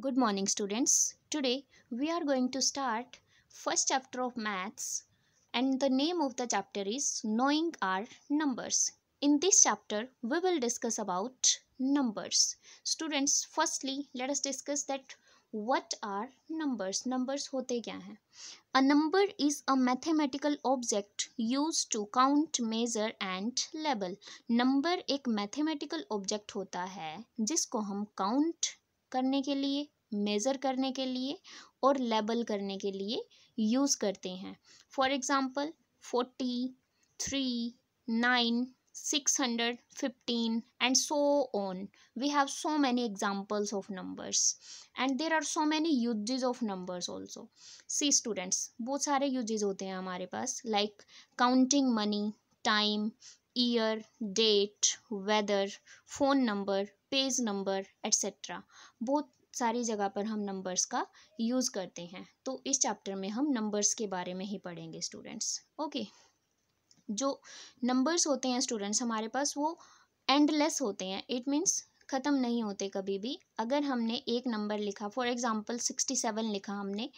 good morning students today we are going to start first chapter of maths and the name of the chapter is knowing our numbers in this chapter we will discuss about numbers students firstly let us discuss that what are numbers numbers hote kya hain a number is a mathematical object used to count measure and label number ek mathematical object hota hai jisko hum count करने के लिए measure करने के लिए और label करने के लिए यूज़ करते हैं for example forty three nine six hundred fifteen and so on we have so many examples of numbers and there are so many uses of numbers also see students बहुत सारे यूजेज होते हैं हमारे पास like counting money time year date weather phone number page number etcetera बहुत सारी जगह पर हम नंबर्स का यूज़ करते हैं तो इस चैप्टर में हम नंबर्स के बारे में ही पढ़ेंगे स्टूडेंट्स ओके जो नंबर्स होते हैं स्टूडेंट्स हमारे पास वो एंडलेस होते हैं इट मीन्स ख़त्म नहीं होते कभी भी अगर हमने एक नंबर लिखा फॉर एग्ज़ाम्पल सिक्सटी सेवन लिखा हमने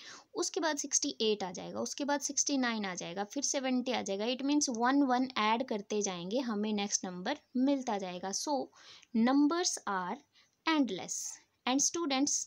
उसके बाद सिक्सटी एट आ जाएगा उसके बाद सिक्सटी नाइन आ जाएगा फिर सेवेंटी आ जाएगा it means one one add करते जाएंगे हमें नेक्स्ट नंबर मिलता जाएगा so numbers are endless and students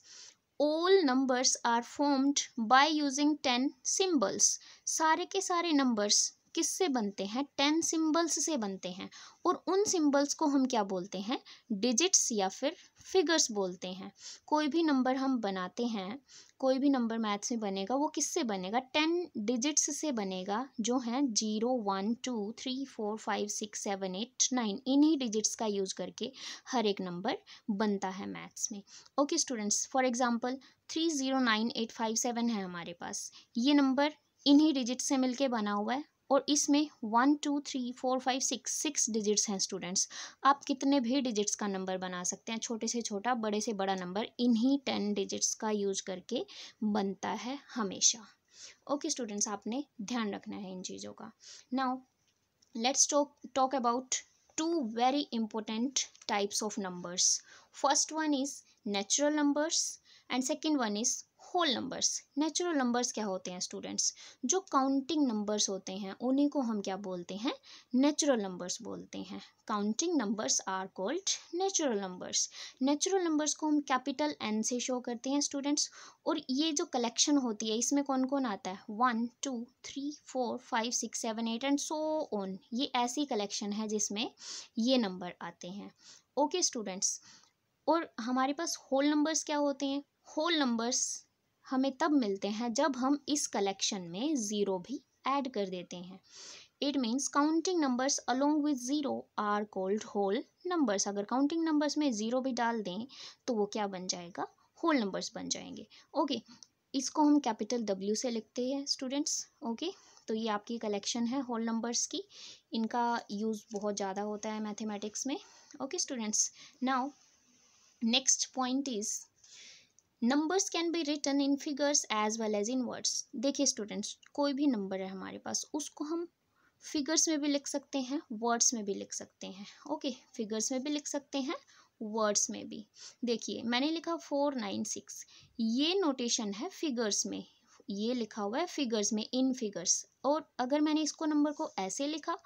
all numbers are formed by using ten symbols सारे के सारे नंबर्स किससे बनते हैं टेन सिंबल्स से बनते हैं और उन सिंबल्स को हम क्या बोलते हैं डिजिट्स या फिर फिगर्स बोलते हैं कोई भी नंबर हम बनाते हैं कोई भी नंबर मैथ्स में बनेगा वो किससे बनेगा टेन डिजिट्स से बनेगा जो हैं zero one two three four five six seven eight nine इन्हीं डिजिट्स का यूज़ करके हर एक नंबर बनता है मैथ्स में okay students for example three zero nine eight five seven है हमारे पास ये नंबर इन्हीं डिजिट से मिलके बना हुआ है और इसमें one two three four five six six digits हैं स्टूडेंट्स आप कितने भी डिजिट्स का नंबर बना सकते हैं छोटे से छोटा बड़े से बड़ा नंबर इन्हीं टेन डिजिट्स का यूज करके बनता है हमेशा ओके स्टूडेंट्स आपने ध्यान रखना है इन चीज़ों का now let's talk talk about two very important types of numbers first one is natural numbers and second one is whole numbers natural numbers क्या होते हैं स्टूडेंट्स जो काउंटिंग नंबर्स होते हैं उन्हीं को हम क्या बोलते हैं नेचुरल नंबर्स बोलते हैं counting numbers are called natural numbers natural numbers को हम कैपिटल एन से शो करते हैं स्टूडेंट्स और ये जो कलेक्शन होती है इसमें कौन कौन आता है one two three four five six seven eight and so on ये ऐसी कलेक्शन है जिसमें ये नंबर आते हैं ओके okay, स्टूडेंट्स और हमारे पास होल नंबर्स क्या होते हैं होल नंबर्स हमें तब मिलते हैं जब हम इस कलेक्शन में ज़ीरो भी ऐड कर देते हैं it means counting numbers along with zero are called whole numbers अगर काउंटिंग नंबर्स में ज़ीरो भी डाल दें तो वो क्या बन जाएगा होल नंबर्स बन जाएंगे ओके okay, इसको हम कैपिटल डब्ल्यू से लिखते हैं स्टूडेंट्स ओके तो ये आपकी कलेक्शन है होल नंबर्स की इनका यूज़ बहुत ज़्यादा होता है मैथमेटिक्स में okay students now next point is numbers can be written in figures as well as in words देखिए स्टूडेंट्स कोई भी नंबर है हमारे पास उसको हम फिगर्स में भी लिख सकते हैं वर्ड्स में भी लिख सकते हैं ओके फिगर्स में भी लिख सकते हैं वर्ड्स में भी देखिए मैंने लिखा फोर नाइन सिक्स ये नोटेशन है फिगर्स में ये लिखा हुआ है फिगर्स में इन फिगर्स और अगर मैंने इसको नंबर को ऐसे लिखा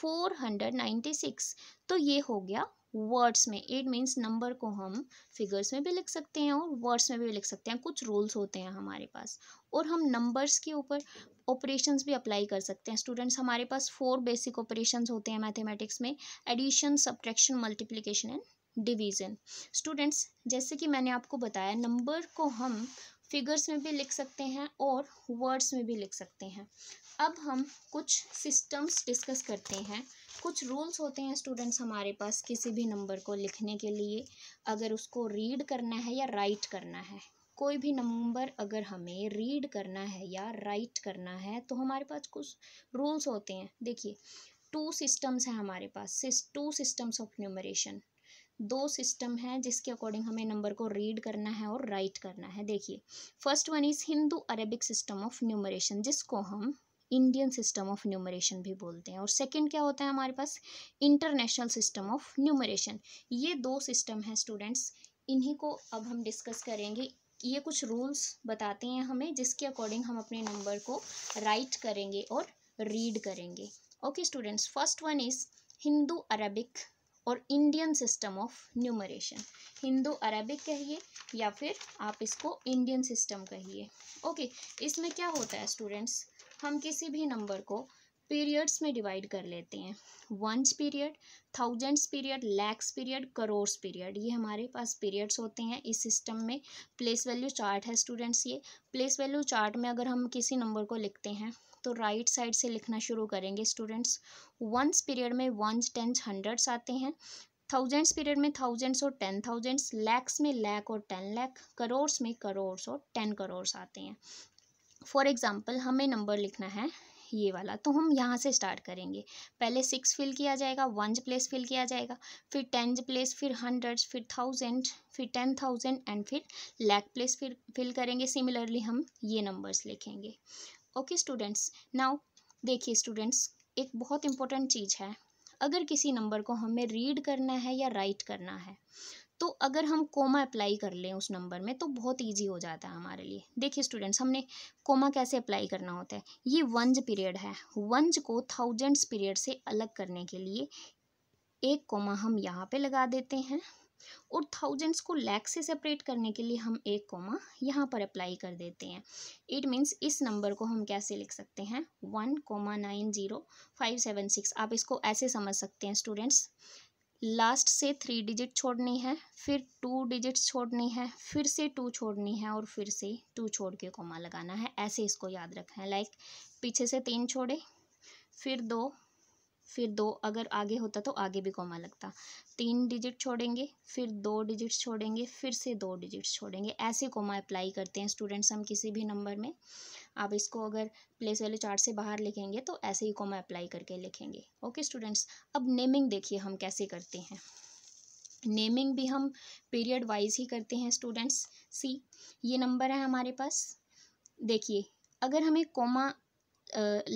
फोर हंड्रेड नाइन्टी सिक्स तो ये हो गया वर्ड्स में एट मीन्स नंबर को हम फिगर्स में भी लिख सकते हैं और वर्ड्स में भी लिख सकते हैं कुछ रूल्स होते हैं हमारे पास और हम नंबर्स के ऊपर ऑपरेशंस भी अप्लाई कर सकते हैं स्टूडेंट्स हमारे पास फोर बेसिक ऑपरेशंस होते हैं मैथमेटिक्स में addition subtraction multiplication and division students जैसे कि मैंने आपको बताया नंबर को हम फिगर्स में भी लिख सकते हैं और वर्ड्स में भी लिख सकते हैं अब हम कुछ सिस्टम्स डिस्कस करते हैं कुछ रूल्स होते हैं स्टूडेंट्स हमारे पास किसी भी नंबर को लिखने के लिए अगर उसको रीड करना है या राइट करना है कोई भी नंबर अगर हमें रीड करना है या राइट करना है तो हमारे पास कुछ रूल्स होते हैं देखिए टू सिस्टम्स हैं हमारे पास टू सिस्टम्स ऑफ न्यूमरेशन दो सिस्टम हैं जिसके अकॉर्डिंग हमें नंबर को रीड करना है और राइट करना है देखिए first one is Hindu Arabic system of numeration जिसको हम इंडियन सिस्टम ऑफ न्यूमरेशन भी बोलते हैं और सेकंड क्या होता है हमारे पास इंटरनेशनल सिस्टम ऑफ न्यूमरेशन ये दो सिस्टम हैं स्टूडेंट्स इन्हीं को अब हम डिस्कस करेंगे ये कुछ रूल्स बताते हैं हमें जिसके अकॉर्डिंग हम अपने नंबर को राइट करेंगे और रीड करेंगे okay students first one is Hindu Arabic और Indian system of numeration Hindu Arabic कहिए या फिर आप इसको इंडियन सिस्टम कहिए ओके इसमें क्या होता है स्टूडेंट्स हम किसी भी नंबर को पीरियड्स में डिवाइड कर लेते हैं ones period thousands period lakhs period crores period ये हमारे पास पीरियड्स होते हैं इस सिस्टम में प्लेस वैल्यू चार्ट है स्टूडेंट्स ये प्लेस वैल्यू चार्ट में अगर हम किसी नंबर को लिखते हैं तो राइट साइड से लिखना शुरू करेंगे स्टूडेंट्स वंस पीरियड में वंस टेंस हंड्रेड्स आते हैं थाउजेंड्स पीरियड में थाउजेंड्स और टेन थाउजेंड्स लैक्स में लैक और टेन लैक करोर्स में करोर्स और टेन करोर्स आते हैं फॉर एग्ज़ाम्पल हमें नंबर लिखना है ये वाला तो हम यहाँ से स्टार्ट करेंगे पहले सिक्स फिल किया जाएगा वन प्लेस फिल किया जाएगा फिर टेंज प्लेस फिर हंड्रेड्स फिर थाउजेंड फिर टेन थाउजेंड एंड फिर लैक प्लेस फिर फिल करेंगे सिमिलरली हम ये नंबर्स लिखेंगे ओके स्टूडेंट्स नाउ देखिए स्टूडेंट्स एक बहुत इंपॉर्टेंट चीज़ है अगर किसी नंबर को हमें रीड करना है या राइट करना है तो अगर हम कोमा अप्लाई कर लें उस नंबर में तो बहुत इजी हो जाता है हमारे लिए देखिए स्टूडेंट्स हमने कोमा कैसे अप्लाई करना होता है ये वंज पीरियड है वंज को थाउजेंड्स पीरियड से अलग करने के लिए एक कोमा हम यहाँ पे लगा देते हैं और थाउजेंड्स को लैक से सेपरेट करने के लिए हम एक कोमा यहाँ पर अप्लाई कर देते हैं इट मीन्स इस नंबर को हम कैसे लिख सकते हैं one comma nine zero five seven six आप इसको ऐसे समझ सकते हैं स्टूडेंट्स लास्ट से थ्री डिजिट छोड़नी है फिर टू डिजिट्स छोड़नी है फिर से टू छोड़नी है और फिर से टू छोड़ के कोमा लगाना है ऐसे इसको याद रखना है लाइक पीछे से तीन छोड़े फिर दो फिर दो अगर आगे होता तो आगे भी कॉमा लगता तीन डिजिट छोड़ेंगे फिर दो डिजिट्स छोड़ेंगे फिर से दो डिजिट्स छोड़ेंगे ऐसे कॉमा अप्लाई करते हैं स्टूडेंट्स हम किसी भी नंबर में आप इसको अगर प्लेस वाले चार्ट से बाहर लिखेंगे तो ऐसे ही कॉमा अप्लाई करके लिखेंगे ओके स्टूडेंट्स अब नेमिंग देखिए हम कैसे करते हैं नेमिंग भी हम पीरियड वाइज ही करते हैं स्टूडेंट्स सी ये नंबर है हमारे पास देखिए अगर हमें कोमा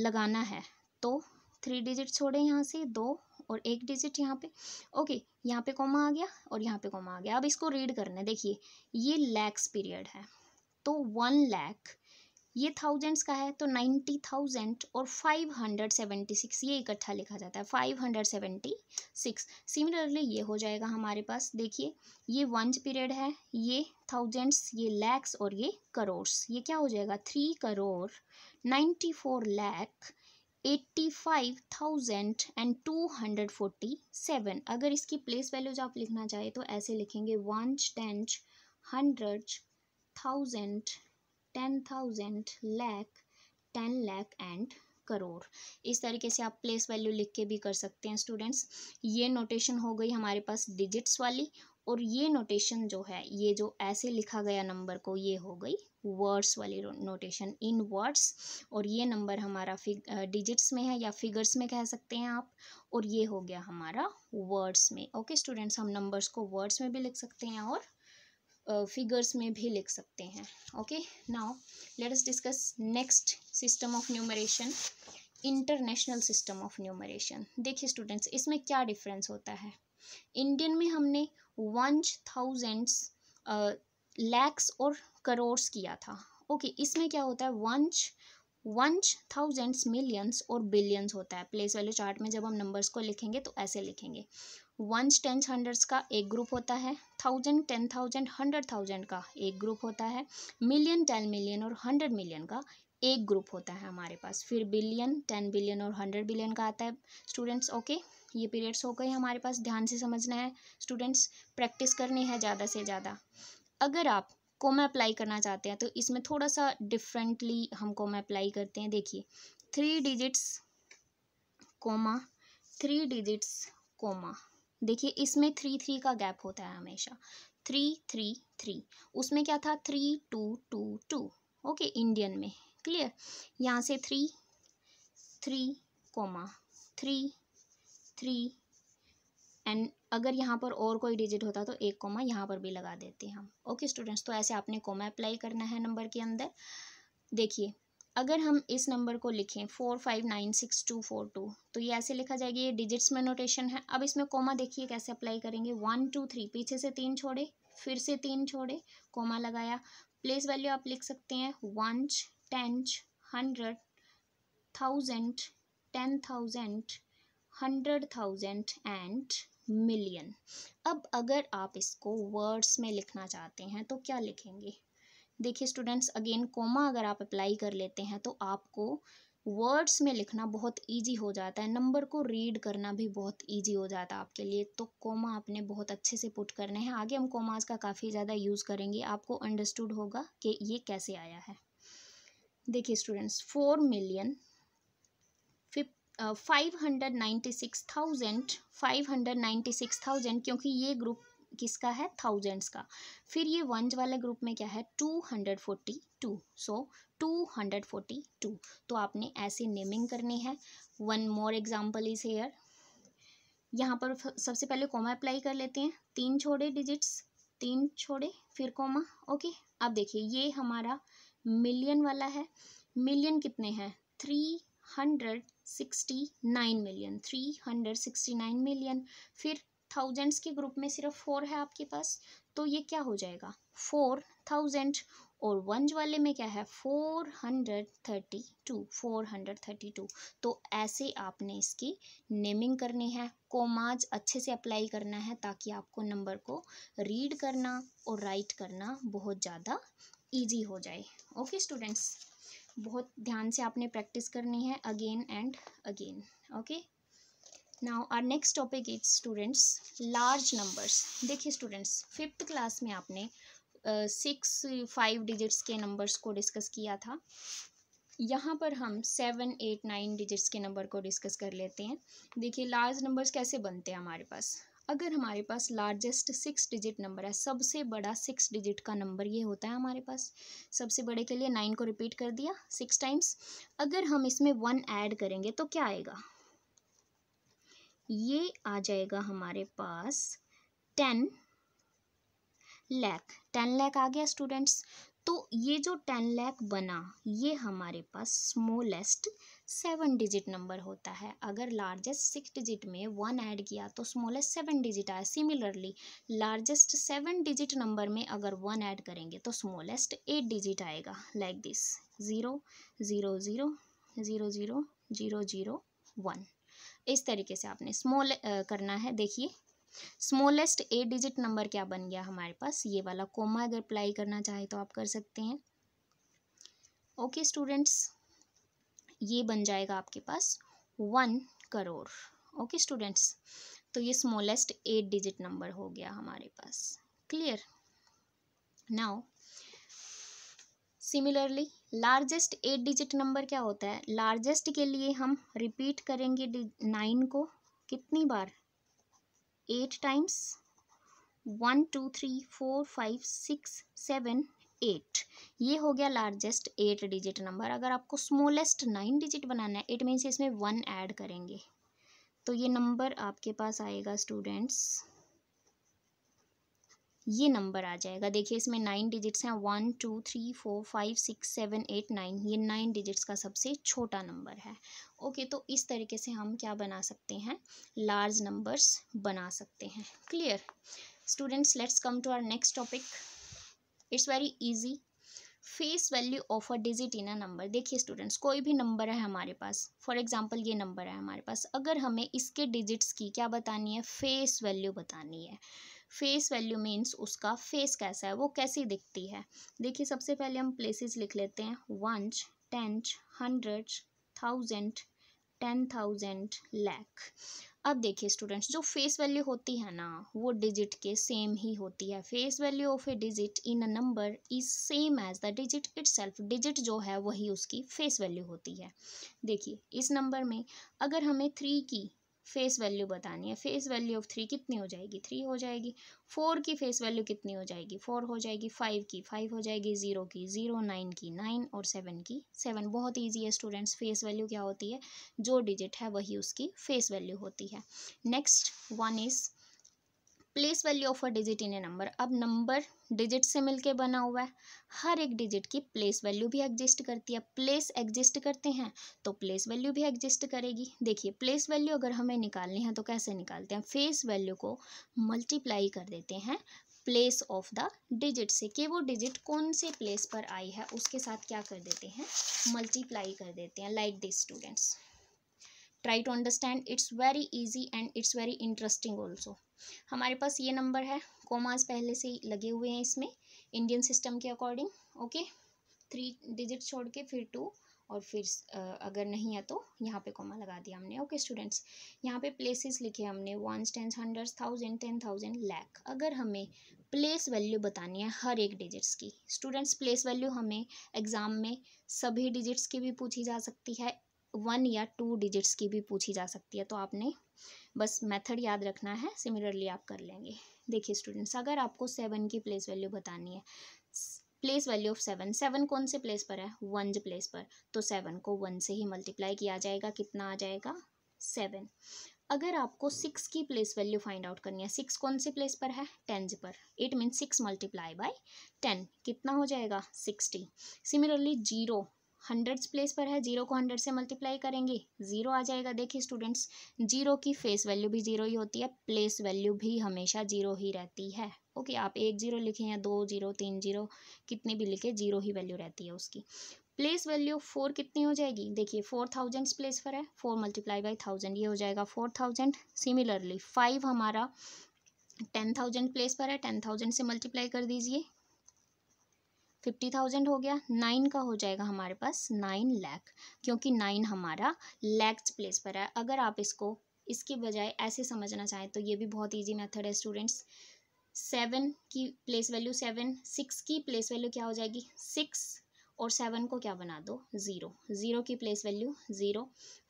लगाना है तो थ्री डिजिट छोड़े यहाँ से दो और एक डिजिट यहाँ पे ओके यहाँ पे कॉमा आ गया और यहाँ पे कॉमा आ गया अब इसको रीड करना है देखिए ये लैक्स पीरियड है तो वन लैख ये थाउजेंड्स का है तो नाइन्टी थाउजेंड और फाइव हंड्रेड सेवेंटी सिक्स ये इकट्ठा लिखा जाता है five hundred seventy six similarly ये हो जाएगा हमारे पास देखिए ये वंस पीरियड है ये थाउजेंड्स ये लैक्स और ये करोड़ ये क्या हो जाएगा three crore ninety four lakh eighty five thousand and two hundred forty seven अगर इसकी प्लेस वैल्यूज आप लिखना चाहें तो ऐसे लिखेंगे one tens hundred thousand ten thousand lakh ten lakh and crore इस तरीके से आप प्लेस वैल्यू लिख के भी कर सकते हैं स्टूडेंट्स ये नोटेशन हो गई हमारे पास डिजिट्स वाली और ये नोटेशन जो है ये जो ऐसे लिखा गया नंबर को ये हो गई वर्ड्स वाली नोटेशन इन वर्ड्स और ये नंबर हमारा फिग डिजिट्स में है या फिगर्स में कह सकते हैं आप और ये हो गया हमारा वर्ड्स में ओके स्टूडेंट्स हम नंबर्स को वर्ड्स में भी लिख सकते हैं और फिगर्स uh, में भी लिख सकते हैं okay now let us discuss next system of numeration international system of numeration देखिए स्टूडेंट्स इसमें क्या डिफरेंस होता है इंडियन में हमने वंज थाउजेंड्स लैक्स और करोड़ किया था ओके okay, इसमें क्या होता है वंज वंच थाउजेंड्स मिलियंस और बिलियंस होता है प्लेस वैल्यू चार्ट में जब हम नंबर्स को लिखेंगे तो ऐसे लिखेंगे वंस टेंस हंड्रेड्स का एक ग्रुप होता है thousand ten thousand hundred thousand का एक ग्रुप होता है मिलियन टेन मिलियन और हंड्रेड मिलियन का एक ग्रुप होता है हमारे पास फिर बिलियन टेन बिलियन और हंड्रेड बिलियन का आता है स्टूडेंट्स ओके okay? ये पीरियड्स हो गए हमारे पास ध्यान से समझना है स्टूडेंट्स प्रैक्टिस करनी है ज़्यादा से ज़्यादा अगर आप कोमा अप्लाई करना चाहते हैं तो इसमें थोड़ा सा डिफरेंटली हम कोमा अप्लाई करते हैं देखिए three digits comma three digits comma देखिए इसमें थ्री थ्री का गैप होता है हमेशा थ्री थ्री थ्री उसमें क्या था three two two two okay Indian में क्लियर यहाँ से three three comma three three and अगर यहाँ पर और कोई डिजिट होता तो एक कोमा यहाँ पर भी लगा देते हम ओके स्टूडेंट्स तो ऐसे आपने कोमा अप्लाई करना है नंबर के अंदर देखिए अगर हम इस नंबर को लिखें four five nine six two four two तो ये ऐसे लिखा जाएगा ये डिजिट्स में नोटेशन है अब इसमें कोमा देखिए कैसे अप्लाई करेंगे वन टू थ्री पीछे से तीन छोड़े फिर से तीन छोड़े कोमा लगाया प्लेस वैल्यू आप लिख सकते हैं ones tens hundred thousand ten thousand hundred thousand and million अब अगर आप इसको वर्ड्स में लिखना चाहते हैं तो क्या लिखेंगे देखिए स्टूडेंट्स अगेन कोमा अगर आप अप्लाई कर लेते हैं तो आपको वर्ड्स में लिखना बहुत इजी हो जाता है नंबर को रीड करना भी बहुत इजी हो जाता है आपके लिए तो कोमा आपने बहुत अच्छे से पुट करने हैं आगे हम कोमाज का काफ़ी ज़्यादा यूज़ करेंगे आपको अंडरस्टूड होगा कि ये कैसे आया है देखिए students four million five hundred ninety six thousand five hundred ninety six thousand क्योंकि ये ग्रुप किसका है थाउजेंड्स का फिर ये वंज वाले ग्रुप में क्या है two hundred forty two so two hundred forty two तो आपने ऐसे नेमिंग करनी है one more example is here यहाँ पर सबसे पहले कॉमा अप्लाई कर लेते हैं तीन छोड़े डिजिट्स तीन छोड़े फिर कॉमा ओके अब देखिए ये हमारा मिलियन वाला है मिलियन कितने हैं three hundred sixty nine million three hundred sixty nine million फिर थाउजेंड्स के ग्रुप में सिर्फ फोर है आपके पास तो ये क्या हो जाएगा फोर थाउजेंड और वंज वाले में क्या है four hundred thirty two four hundred thirty two तो ऐसे आपने इसकी नेमिंग करनी है कोमाज अच्छे से अप्लाई करना है ताकि आपको नंबर को रीड करना और राइट करना बहुत ज़्यादा ईजी हो जाए ओके स्टूडेंट्स बहुत ध्यान से आपने प्रैक्टिस करनी है again and again okay now our next topic is students large numbers देखिए स्टूडेंट्स फिफ्थ क्लास में आपने सिक्स फाइव डिजिट्स के नंबर्स को डिस्कस किया था यहाँ पर हम सेवन एट नाइन डिजिट्स के नंबर को डिस्कस कर लेते हैं देखिए लार्ज नंबर्स कैसे बनते हैं हमारे पास अगर हमारे पास लार्जेस्ट सिक्स डिजिट नंबर है सबसे बड़ा सिक्स डिजिट का नंबर ये होता है हमारे पास सबसे बड़े के लिए नाइन को रिपीट कर दिया सिक्स टाइम्स अगर हम इसमें वन ऐड करेंगे तो क्या आएगा ये आ जाएगा हमारे पास टेन लैख टेन लैख आ गया स्टूडेंट्स तो ये जो टेन लैख बना ये हमारे पास स्मॉलेस्ट सेवन डिजिट नंबर होता है अगर लार्जेस्ट सिक्स डिजिट में वन ऐड किया तो स्मॉलेस्ट सेवन डिजिट आया similarly largest seven digit number में अगर वन ऐड करेंगे तो स्मॉलेस्ट एट डिजिट आएगा like this zero zero zero zero zero zero zero one इस तरीके से आपने स्मॉल करना है देखिए स्मॉलेस्ट एट डिजिट नंबर क्या बन गया हमारे पास ये वाला कोमा अगर अप्लाई करना चाहे तो आप कर सकते हैं ओके स्टूडेंट्स ये बन जाएगा आपके पास वन करोड़ ओके स्टूडेंट्स तो ये स्मॉलेस्ट एट डिजिट नंबर हो गया हमारे पास clear now similarly largest eight digit number क्या होता है लार्जेस्ट के लिए हम रिपीट करेंगे नाइन को कितनी बार eight times one two three four five six seven eight ये हो गया लार्जेस्ट एट डिजिट नंबर अगर आपको स्मॉलेस्ट नाइन डिजिट बनाना है इट मीन्स इसमें वन ऐड करेंगे तो ये नंबर आपके पास आएगा स्टूडेंट्स ये नंबर आ जाएगा देखिए इसमें नाइन डिजिट्स हैं one two three four five six seven eight nine ये नाइन डिजिट्स का सबसे छोटा नंबर है ओके तो इस तरीके से हम क्या बना सकते हैं लार्ज नंबर्स बना सकते हैं clear students let's come to our next topic it's very easy face value of a digit in a number देखिए स्टूडेंट्स कोई भी नंबर है हमारे पास फॉर एग्जांपल ये नंबर है हमारे पास अगर हमें इसके डिजिट्स की क्या बतानी है फेस वैल्यू बतानी है फेस वैल्यू मीन्स उसका फेस कैसा है वो कैसी दिखती है देखिए सबसे पहले हम प्लेसेस लिख लेते हैं ones tens hundred thousand ten thousand lakh अब देखिए स्टूडेंट्स जो फेस वैल्यू होती है ना वो डिजिट के सेम ही होती है face value of a digit in a number is same as the digit it digit जो है वही उसकी फेस वैल्यू होती है देखिए इस नंबर में अगर हमें थ्री की फेस वैल्यू बतानी है फेस वैल्यू ऑफ थ्री कितनी हो जाएगी थ्री हो जाएगी फोर की फेस वैल्यू कितनी हो जाएगी फोर हो जाएगी फाइव की फाइव हो जाएगी ज़ीरो की ज़ीरो नाइन की नाइन और सेवन की सेवन बहुत ईजी है स्टूडेंट्स फेस वैल्यू क्या होती है जो डिजिट है वही उसकी फेस वैल्यू होती है next one is place value of a digit in a number अब नंबर डिजिट से मिलके बना हुआ है हर एक डिजिट की प्लेस वैल्यू भी एग्जिस्ट करती है प्लेस एग्जिस्ट करते हैं तो प्लेस वैल्यू भी एग्जिस्ट करेगी देखिए प्लेस वैल्यू अगर हमें निकालनी है तो कैसे निकालते हैं फेस वैल्यू को मल्टीप्लाई कर देते हैं प्लेस ऑफ द डिजिट से कि वो डिजिट कौन से प्लेस पर आई है उसके साथ क्या कर देते हैं मल्टीप्लाई कर देते हैं like this students try to understand it's very easy and it's very interesting also हमारे पास ये नंबर है कॉमास पहले से ही लगे हुए हैं इसमें इंडियन सिस्टम के अकॉर्डिंग ओके थ्री डिजिट छोड़ के फिर टू और फिर अगर नहीं है तो यहाँ पे कॉमा लगा दिया हमने ओके स्टूडेंट्स यहाँ पे प्लेसेस लिखे हमने ones tens hundred thousand ten thousand lakh अगर हमें प्लेस वैल्यू बतानी है हर एक डिजिट्स की स्टूडेंट्स प्लेस वैल्यू हमें एग्ज़ाम में सभी डिजिट्स की भी पूछी जा सकती है वन या टू डिजिट्स की भी पूछी जा सकती है तो आपने बस मेथड याद रखना है सिमिलरली आप कर लेंगे देखिए स्टूडेंट्स अगर आपको सेवन की प्लेस वैल्यू बतानी है place value of seven seven कौन से प्लेस पर है वन प्लेस पर तो सेवन को वन से ही मल्टीप्लाई किया जाएगा कितना आ जाएगा सेवन अगर आपको सिक्स की प्लेस वैल्यू फाइंड आउट करनी है सिक्स कौन से प्लेस पर है टेंज पर it mean six multiply by ten कितना हो जाएगा sixty similarly zero hundreds place पर है जीरो को हंड्रेड से मल्टीप्लाई करेंगे जीरो आ जाएगा देखिए स्टूडेंट्स जीरो की फेस वैल्यू भी जीरो ही होती है प्लेस वैल्यू भी हमेशा जीरो ही रहती है ओके आप एक जीरो लिखें या दो जीरो तीन जीरो कितनी भी लिखें जीरो ही वैल्यू रहती है उसकी प्लेस वैल्यू फोर कितनी हो जाएगी देखिए फोर थाउजेंड प्लेस पर है फोर मल्टीप्लाई बाई थाउजेंड ये हो जाएगा फोर थाउजेंड सिमिलरली फाइव हमारा टेन थाउजेंड प्लेस पर है टेन थाउजेंड से मल्टीप्लाई कर दीजिए फिफ्टी थाउजेंड हो गया नाइन का हो जाएगा हमारे पास नाइन लैख क्योंकि नाइन हमारा लैक्स प्लेस पर है अगर आप इसको इसके बजाय ऐसे समझना चाहें तो ये भी बहुत ईजी मैथड है स्टूडेंट्स सेवन की प्लेस वैल्यू सेवन सिक्स की प्लेस वैल्यू क्या हो जाएगी सिक्स और सेवन को क्या बना दो ज़ीरो ज़ीरो की प्लेस वैल्यू ज़ीरो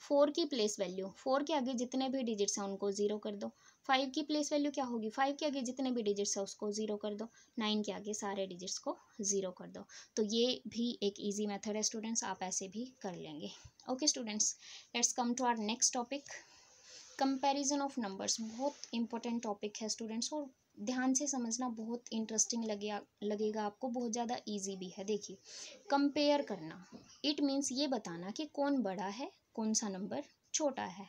फोर की प्लेस वैल्यू फोर के आगे जितने भी डिजिट्स हैं उनको ज़ीरो कर दो फाइव की प्लेस वैल्यू क्या होगी फाइव के आगे जितने भी डिजिट्स हैं उसको ज़ीरो कर दो नाइन के आगे सारे डिजिट्स को ज़ीरो कर दो तो ये भी एक ईजी मेथड है स्टूडेंट्स आप ऐसे भी कर लेंगे okay students let's come to our next topic comparison of numbers बहुत इंपॉर्टेंट टॉपिक है स्टूडेंट्स और ध्यान से समझना बहुत इंटरेस्टिंग लगे लगेगा आपको बहुत ज़्यादा ईजी भी है देखिए कंपेयर करना इट मीन्स ये बताना कि कौन बड़ा है कौन सा नंबर छोटा है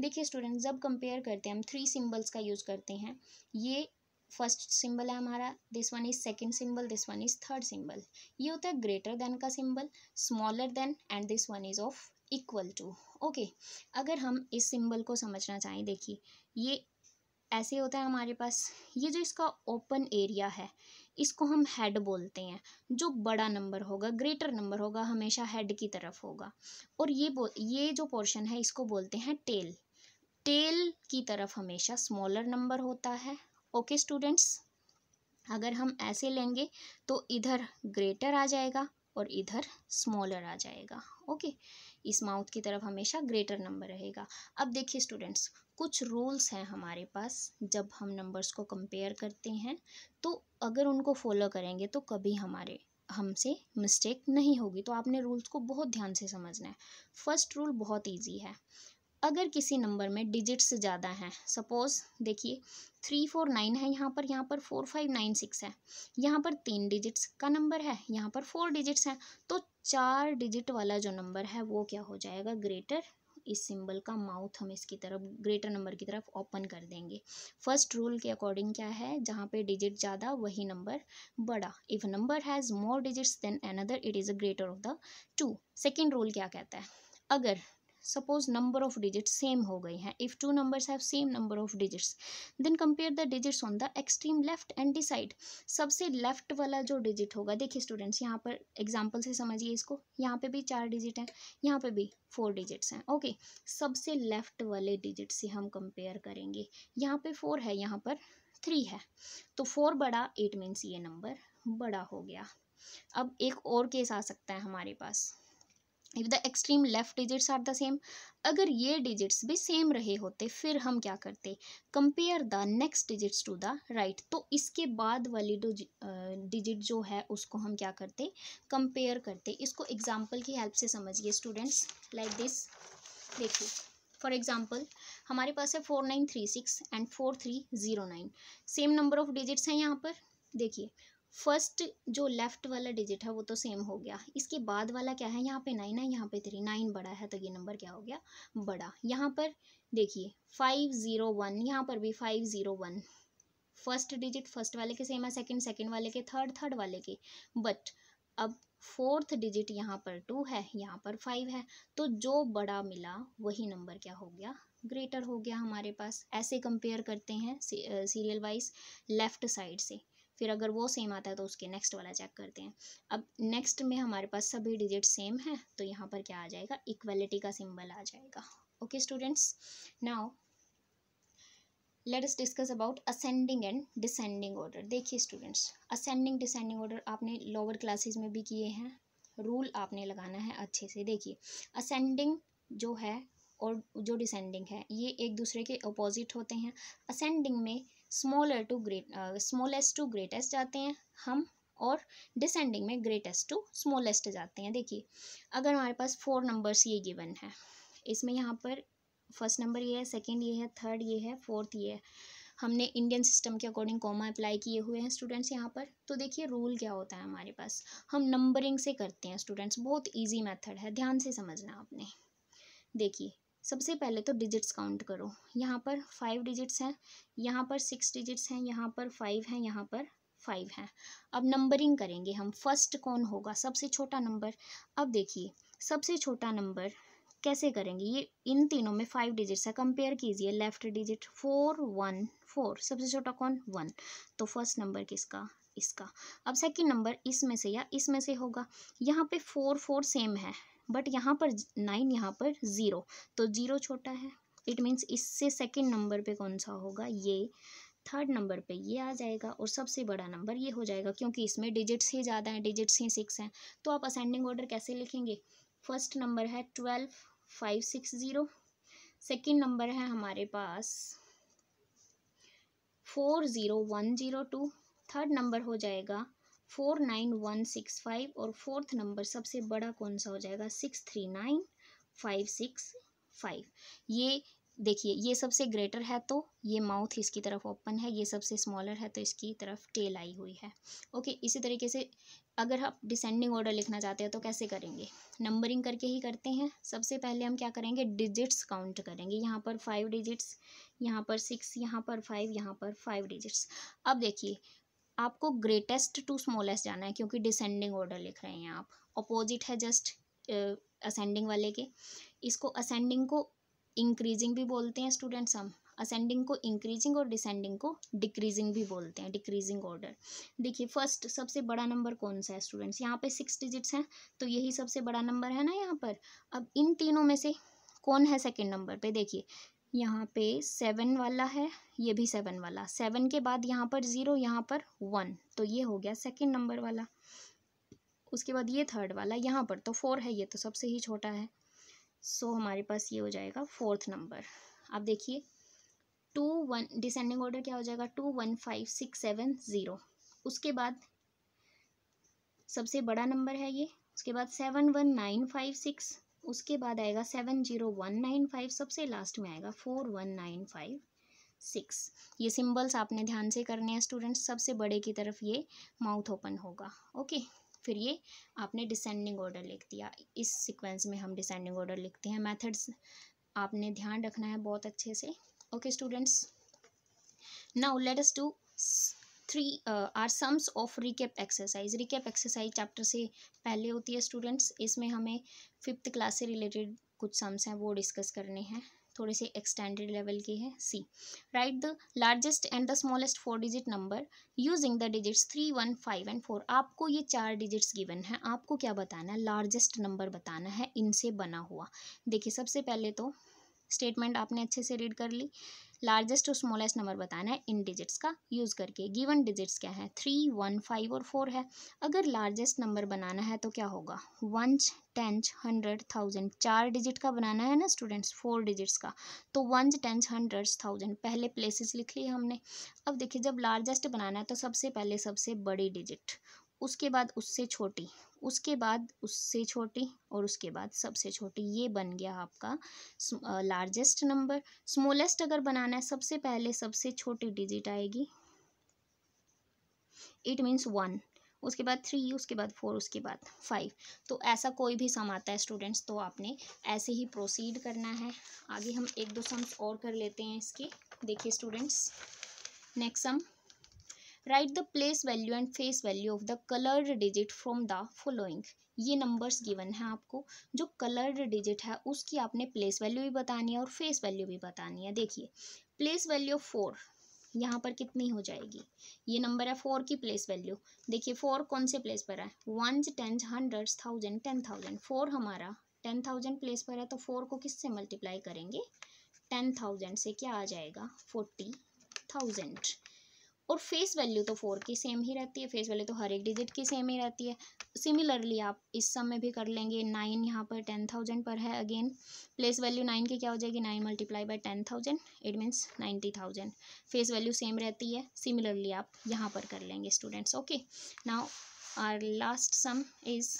देखिए स्टूडेंट जब कंपेयर करते हैं हम थ्री सिंबल्स का यूज़ करते हैं ये फर्स्ट सिंबल है हमारा this one is second symbol this one is third symbol ये होता है ग्रेटर देन का symbol smaller than and this one is of equal to okay अगर हम इस सिंबल को समझना चाहें देखिए ये ऐसे होता है हमारे पास ये जो इसका ओपन एरिया है इसको हम हेड बोलते हैं जो बड़ा नंबर होगा ग्रेटर नंबर होगा हमेशा हेड की तरफ होगा और ये बो ये जो पोर्शन है इसको बोलते हैं टेल टेल की तरफ हमेशा स्मॉलर नंबर होता है ओके स्टूडेंट्स अगर हम ऐसे लेंगे तो इधर ग्रेटर आ जाएगा और इधर स्मॉलर आ जाएगा ओके इस माउथ की तरफ हमेशा ग्रेटर नंबर रहेगा अब देखिए स्टूडेंट्स कुछ रूल्स हैं हमारे पास जब हम नंबर्स को कंपेयर करते हैं तो अगर उनको फॉलो करेंगे तो कभी हमारे हमसे मिस्टेक नहीं होगी तो आपने रूल्स को बहुत ध्यान से समझना है फर्स्ट रूल बहुत ईजी है अगर किसी नंबर में डिजिट्स ज़्यादा हैं सपोज़ देखिए थ्री फोर नाइन है यहाँ पर यहाँ पर फोर फाइव नाइन सिक्स है यहाँ पर तीन डिजिट्स का नंबर है यहाँ पर फोर डिजिट्स हैं तो चार डिजिट वाला जो नंबर है वो क्या हो जाएगा ग्रेटर इस सिंबल का माउथ हम इसकी तरफ ग्रेटर नंबर की तरफ ओपन कर देंगे फर्स्ट रूल के अकॉर्डिंग क्या है जहाँ पे डिजिट ज़्यादा वही नंबर बड़ा if number has more digits than another it is a greater of the two second rule क्या कहता है अगर suppose number of digits same हो गए हैं if two numbers have same number of digits then compare the digits on the extreme left and decide सबसे left वाला जो डिजिट होगा देखिए स्टूडेंट्स यहाँ पर एग्जाम्पल से समझिए इसको यहाँ पे भी चार डिजिट हैं यहाँ पे भी फोर डिजिट्स हैं ओके सबसे लेफ्ट वाले डिजिट से हम कंपेयर करेंगे यहाँ पे फोर है यहाँ पर थ्री है तो फोर बड़ा एट मीन्स ये नंबर बड़ा हो गया अब एक और केस आ सकता है हमारे पास if the extreme left digits are the same अगर ये डिजिट्स भी सेम रहे होते फिर हम क्या करते compare the next digits to the right तो इसके बाद वाली डिजिट जो है उसको हम क्या करते कंपेयर करते इसको एग्जाम्पल की हेल्प से समझिए स्टूडेंट्स लाइक दिस देखिए फॉर एग्जाम्पल हमारे पास है four nine three six and four three zero nine same number of digits हैं यहाँ पर देखिए फर्स्ट जो लेफ़्ट वाला डिजिट है वो तो सेम हो गया इसके बाद वाला क्या है यहाँ पे नाइन है यहाँ पे थ्री नाइन बड़ा है तो ये नंबर क्या हो गया बड़ा यहाँ पर देखिए फाइव ज़ीरो वन यहाँ पर भी five zero one first digit first वाले के सेम है सेकंड सेकंड वाले के थर्ड थर्ड वाले के बट अब फोर्थ डिजिट यहाँ पर टू है यहाँ पर फाइव है तो जो बड़ा मिला वही नंबर क्या हो गया ग्रेटर हो गया हमारे पास ऐसे कंपेयर करते हैं सीरियल वाइज लेफ़्ट साइड से uh, फिर अगर वो सेम आता है तो उसके नेक्स्ट वाला चेक करते हैं अब नेक्स्ट में हमारे पास सभी डिजिट सेम है तो यहाँ पर क्या आ जाएगा इक्वलिटी का सिंबल आ जाएगा okay students now let us discuss about ascending and descending order देखिए स्टूडेंट्स असेंडिंग डिसेंडिंग ऑर्डर आपने लोअर क्लासेस में भी किए हैं रूल आपने लगाना है अच्छे से देखिए असेंडिंग जो है और जो डिसेंडिंग है ये एक दूसरे के अपोजिट होते हैं असेंडिंग में smaller to great smallest to greatest जाते हैं हम और डिसेंडिंग में ग्रेटेस्ट टू स्मॉलेस्ट जाते हैं देखिए अगर हमारे पास फोर नंबर्स ये गिवन है इसमें यहाँ पर फर्स्ट नंबर ये है सेकेंड ये है थर्ड ये है फोर्थ ये है हमने इंडियन सिस्टम के अकॉर्डिंग कॉमा अप्लाई किए हुए हैं स्टूडेंट्स यहाँ पर तो देखिए रूल क्या होता है हमारे पास हम नंबरिंग से करते हैं स्टूडेंट्स बहुत ईजी मेथड है ध्यान से समझना आपने देखिए सबसे पहले तो डिजिट्स काउंट करो यहाँ पर फाइव डिजिट्स हैं यहाँ पर सिक्स डिजिट्स हैं यहाँ पर फाइव हैं यहाँ पर फाइव हैं अब नंबरिंग करेंगे हम फर्स्ट कौन होगा सबसे छोटा नंबर अब देखिए सबसे छोटा नंबर कैसे करेंगे ये इन तीनों में फाइव डिजिट्स है कंपेयर कीजिए left digit four one four सबसे छोटा कौन वन तो फर्स्ट नंबर किसका इसका अब सेकंड नंबर इसमें से या इसमें से होगा यहाँ पे फोर फोर सेम है बट यहाँ पर नाइन यहाँ पर ज़ीरो तो ज़ीरो छोटा है इट मीन्स इससे सेकेंड नंबर पे कौन सा होगा ये थर्ड नंबर पे ये आ जाएगा और सबसे बड़ा नंबर ये हो जाएगा क्योंकि इसमें डिजिट्स ही ज़्यादा हैं डिजिट्स ही सिक्स हैं तो आप असेंडिंग ऑर्डर कैसे लिखेंगे फर्स्ट नंबर है twelve five six zero second number है हमारे पास four zero one zero two third number हो जाएगा four nine one six five और फोर्थ नंबर सबसे बड़ा कौन सा हो जाएगा six three nine five six five ये देखिए ये सबसे ग्रेटर है तो ये माउथ इसकी तरफ ओपन है ये सबसे स्मॉलर है तो इसकी तरफ टेल आई हुई है ओके इसी तरीके से अगर आप डिसेंडिंग ऑर्डर लिखना चाहते हैं तो कैसे करेंगे नंबरिंग करके ही करते हैं सबसे पहले हम क्या करेंगे डिजिट्स काउंट करेंगे यहाँ पर फाइव डिजिट्स यहाँ पर सिक्स यहाँ पर फाइव यहाँ पर फाइव डिजिट्स अब देखिए आपको ग्रेटेस्ट टू स्मॉलेस्ट जाना है क्योंकि डिसेंडिंग ऑर्डर लिख रहे हैं आप अपोजिट है जस्ट असेंडिंग वाले के इसको असेंडिंग को इंक्रीजिंग भी बोलते हैं स्टूडेंट्स हम असेंडिंग को इंक्रीजिंग और डिसेंडिंग को डिक्रीजिंग भी बोलते हैं डिक्रीजिंग ऑर्डर देखिए फर्स्ट सबसे बड़ा नंबर कौन सा है स्टूडेंट्स यहाँ पे सिक्स डिजिट्स हैं तो यही सबसे बड़ा नंबर है ना यहाँ पर अब इन तीनों में से कौन है सेकंड नंबर पे देखिए यहाँ पे सेवन वाला है ये भी सेवन वाला सेवन के बाद यहाँ पर ज़ीरो यहाँ पर वन तो ये हो गया सेकेंड नंबर वाला उसके बाद ये थर्ड वाला यहाँ पर तो फोर है ये तो सबसे ही छोटा है सो so, हमारे पास ये हो जाएगा फोर्थ नंबर आप देखिए टू वन डिसेंडिंग ऑर्डर क्या हो जाएगा two one five six seven zero उसके बाद सबसे बड़ा नंबर है ये उसके बाद seven one nine five six उसके बाद आएगा seven zero one nine five सबसे लास्ट में आएगा four one nine five six ये सिंबल्स आपने ध्यान से करने हैं स्टूडेंट्स सबसे बड़े की तरफ ये माउथ ओपन होगा ओके फिर ये आपने डिसेंडिंग ऑर्डर लिख दिया इस सिक्वेंस में हम डिसेंडिंग ऑर्डर लिखते हैं मैथड्स आपने ध्यान रखना है बहुत अच्छे से okay students now let us do three our sums of recap exercise recap exercise chapter से पहले होती है स्टूडेंट्स इसमें हमें फिफ्थ क्लास से रिलेटेड कुछ सम्स हैं वो डिस्कस करने हैं थोड़े से एक्सटेंडेड लेवल के हैं see write the largest and the smallest four digit number using the digits three one five and four आपको ये चार डिजिट्स गिवन है आपको क्या बताना है लार्जेस्ट नंबर बताना है इनसे बना हुआ देखिए सबसे पहले तो स्टेटमेंट आपने अच्छे से रीड कर ली लार्जेस्ट और स्मॉलेस्ट नंबर बताना है इन डिजिट्स का यूज़ करके गिवन डिजिट्स क्या है थ्री वन फाइव और फोर है अगर लार्जेस्ट नंबर बनाना है तो क्या होगा वंच टेंच हंड्रेड थाउजेंड चार डिजिट का बनाना है ना स्टूडेंट्स फोर डिजिट्स का तो वन टेंच हंड्रेड थाउजेंड पहले प्लेसेस लिख लिए हमने अब देखिए जब लार्जेस्ट बनाना है तो सबसे पहले सबसे बड़ी डिजिट उसके बाद उससे छोटी उसके बाद उससे छोटी और उसके बाद सबसे छोटी ये बन गया आपका लार्जेस्ट नंबर स्मॉलेस्ट अगर बनाना है सबसे पहले सबसे छोटी डिजिट आएगी इट मीन्स वन उसके बाद थ्री उसके बाद फोर उसके बाद फाइव तो ऐसा कोई भी सम आता है स्टूडेंट्स तो आपने ऐसे ही प्रोसीड करना है आगे हम एक दो सम्स और कर लेते हैं इसके देखिए students next sum write the place value and face value of the coloured digit from the following ये नंबर्स गिवन है आपको जो कलर्ड डिजिट है उसकी आपने प्लेस वैल्यू भी बतानी है और फेस वैल्यू भी बतानी है देखिए प्लेस वैल्यू फोर यहाँ पर कितनी हो जाएगी ये नंबर है फोर की प्लेस वैल्यू देखिए फोर कौन से प्लेस पर है ones tens hundred thousand ten thousand four हमारा टेन थाउजेंड प्लेस पर है तो फोर को किससे मल्टीप्लाई करेंगे टेन थाउजेंड से क्या आ जाएगा फोर्टी थाउजेंड और फेस वैल्यू तो फोर की सेम ही रहती है फेस वैल्यू तो हर एक डिजिट की सेम ही रहती है सिमिलरली आप इस सम में भी कर लेंगे नाइन यहाँ पर टेन थाउजेंड पर है अगेन प्लेस वैल्यू नाइन की क्या हो जाएगी nine multiply by ten thousand it means ninety thousand face value same रहती है सिमिलरली आप यहाँ पर कर लेंगे students okay now our last sum is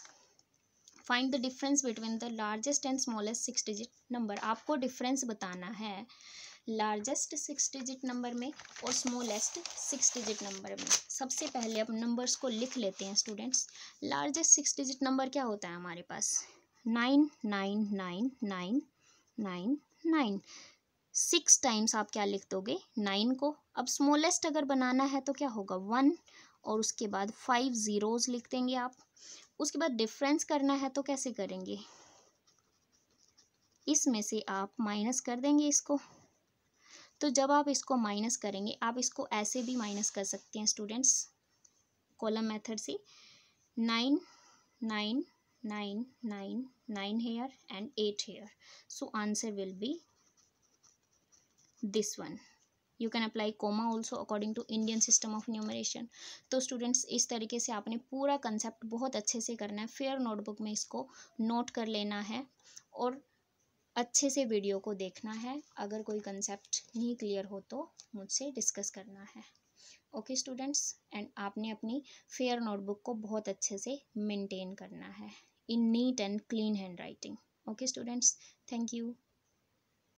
find the difference between the largest and smallest six digit number आपको difference बताना है लार्जेस्ट सिक्स डिजिट नंबर में और स्मॉलेस्ट सिक्स डिजिट नंबर में सबसे पहले अब नंबर्स को लिख लेते हैं students largest six digit number क्या होता है हमारे पास nine nine nine nine nine nine six times आप क्या लिख दोगे नाइन को अब स्मॉलेस्ट अगर बनाना है तो क्या होगा वन और उसके बाद फाइव ज़ीरोज़ लिख देंगे आप उसके बाद डिफरेंस करना है तो कैसे करेंगे इसमें से आप माइनस कर देंगे इसको तो जब आप इसको माइनस करेंगे आप इसको ऐसे भी माइनस कर सकते हैं स्टूडेंट्स कॉलम मेथड से nine nine nine nine nine here and eight here so answer will be this one you can apply comma also according to Indian system of numeration तो स्टूडेंट्स इस तरीके से आपने पूरा कंसेप्ट बहुत अच्छे से करना है फेयर नोटबुक में इसको नोट कर लेना है और अच्छे से वीडियो को देखना है अगर कोई कंसेप्ट नहीं क्लियर हो तो मुझसे डिस्कस करना है ओके स्टूडेंट्स एंड आपने अपनी फेयर नोटबुक को बहुत अच्छे से मेंटेन करना है in neat and clean handwriting okay students thank you